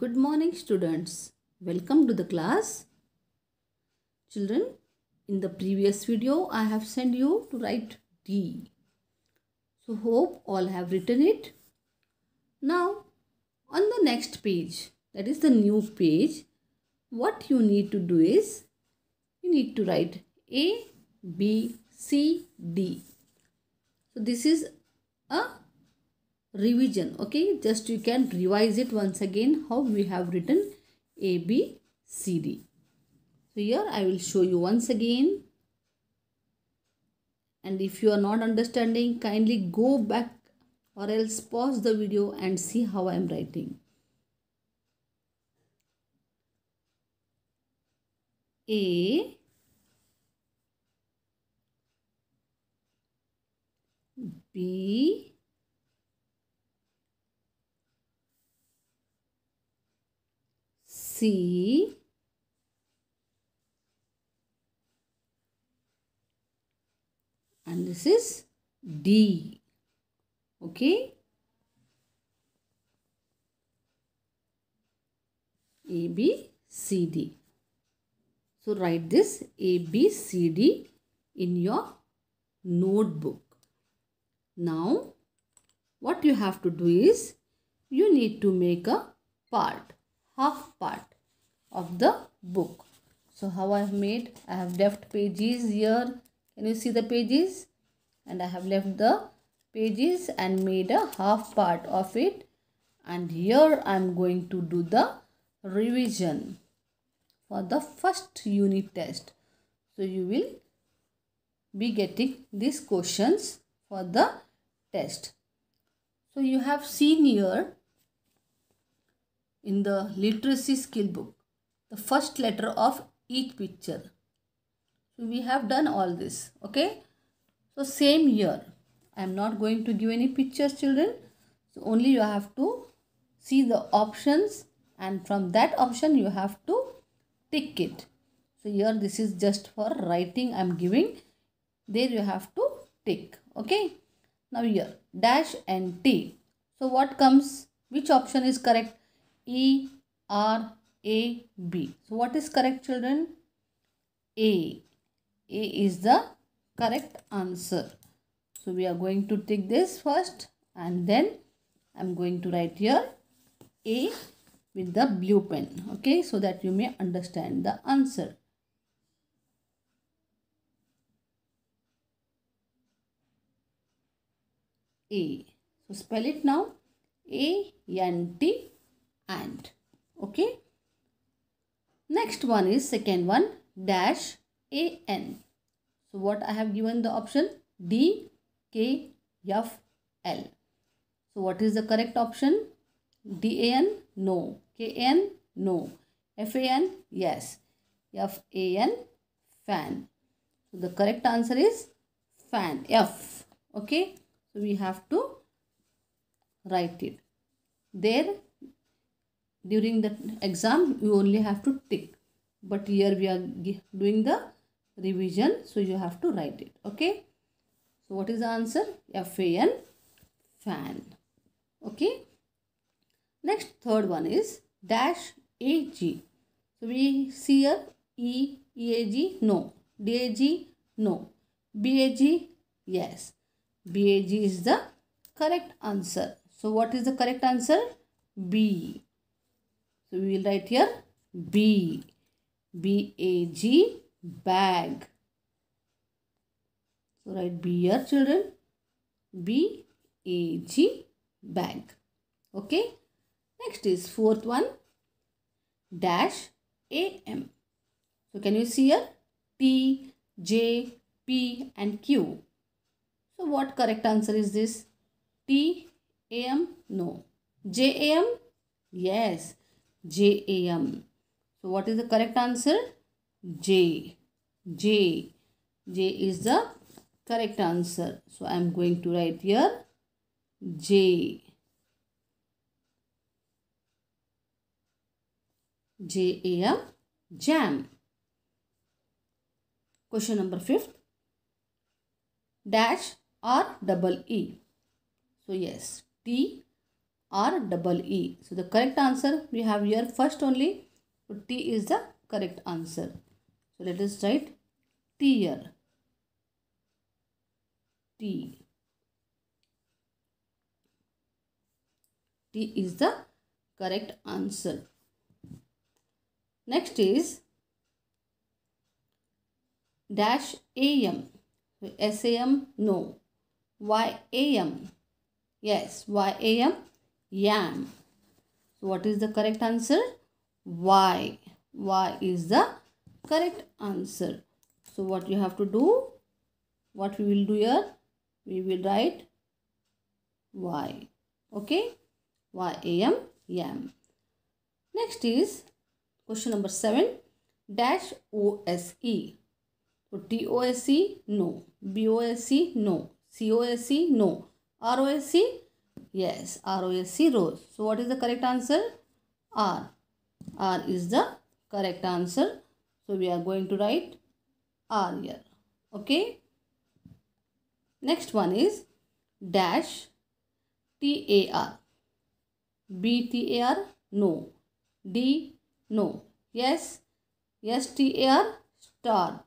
Good morning students. Welcome to the class. Children, in the previous video I have sent you to write D. So hope all have written it. Now on the next page that is the new page what you need to do is you need to write A, B, C, D. So this is a revision okay just you can revise it once again how we have written a b c d so here i will show you once again and if you are not understanding kindly go back or else pause the video and see how i am writing a b C and this is D. Okay. A, B, C, D. So write this A, B, C, D in your notebook. Now what you have to do is you need to make a part, half part of the book so how i have made i have left pages here can you see the pages and i have left the pages and made a half part of it and here i am going to do the revision for the first unit test so you will be getting these questions for the test so you have seen here in the literacy skill book the first letter of each picture. So we have done all this. Okay. So same year. I am not going to give any pictures children. So only you have to see the options and from that option you have to tick it. So here this is just for writing I am giving. There you have to tick. Okay. Now here dash and T. So what comes? Which option is correct? E, R, a, B. So, what is correct children? A. A is the correct answer. So, we are going to take this first and then I am going to write here A with the blue pen. Okay, so that you may understand the answer. A. So, spell it now. A, N, T, and. Okay. Next one is second one dash a n. So what I have given the option D K F L. So what is the correct option? D A N no. k n no. F A N yes. F A N fan. So the correct answer is fan F. Okay. So we have to write it. There during the exam you only have to tick but here we are doing the revision so you have to write it okay so what is the answer fan fan okay next third one is dash ag so we see here eag no dag no bag yes bag is the correct answer so what is the correct answer b so we will write here B. B A G bag. So write B here children. B A G bag. Okay. Next is fourth one dash A M. So can you see here T J P and Q. So what correct answer is this? T A M? No. J A M? Yes. J A M. So what is the correct answer? J. J. J is the correct answer. So I am going to write here J. J A M. Jam. Question number fifth. Dash or double E. So yes, T or double E. So the correct answer we have here first only T is the correct answer. So let us write T here. T. T is the correct answer. Next is dash AM. SAM no. YAM. Yes, YAM yam. So what is the correct answer? Y. Y is the correct answer. So what you have to do? What we will do here? We will write Y. Okay? Y A M yam. Next is question number 7 dash OSE. So TOSE no. BOSE no. COSE no. ROSE Yes, ROSC Rose. So what is the correct answer? R. R is the correct answer. So we are going to write R here. Okay. Next one is dash TAR. BTAR? No. D? No. Yes. Yes, TAR? Star.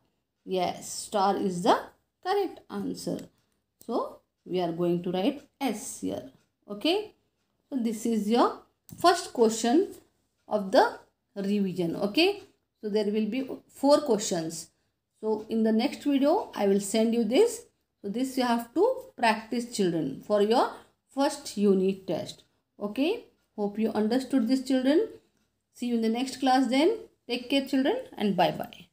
Yes, star is the correct answer. So we are going to write s here okay so this is your first question of the revision okay so there will be four questions so in the next video i will send you this so this you have to practice children for your first unit test okay hope you understood this children see you in the next class then take care children and bye bye